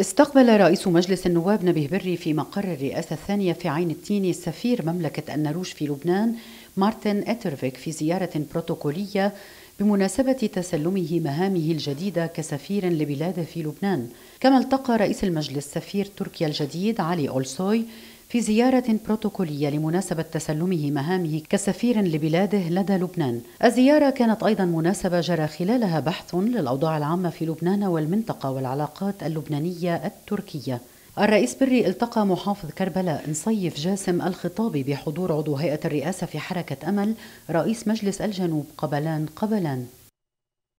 استقبل رئيس مجلس النواب نبيه بري في مقر الرئاسة الثانية في عين التيني سفير مملكة النروج في لبنان مارتن اترفيك في زيارة بروتوكولية بمناسبة تسلمه مهامه الجديدة كسفير لبلاده في لبنان كما التقى رئيس المجلس سفير تركيا الجديد علي أولسوي في زيارة بروتوكولية لمناسبة تسلمه مهامه كسفير لبلاده لدى لبنان الزيارة كانت أيضا مناسبة جرى خلالها بحث للأوضاع العامة في لبنان والمنطقة والعلاقات اللبنانية التركية الرئيس بري التقى محافظ كربلاء نصيف جاسم الخطابي بحضور عضو هيئة الرئاسة في حركة أمل رئيس مجلس الجنوب قبلان قبلان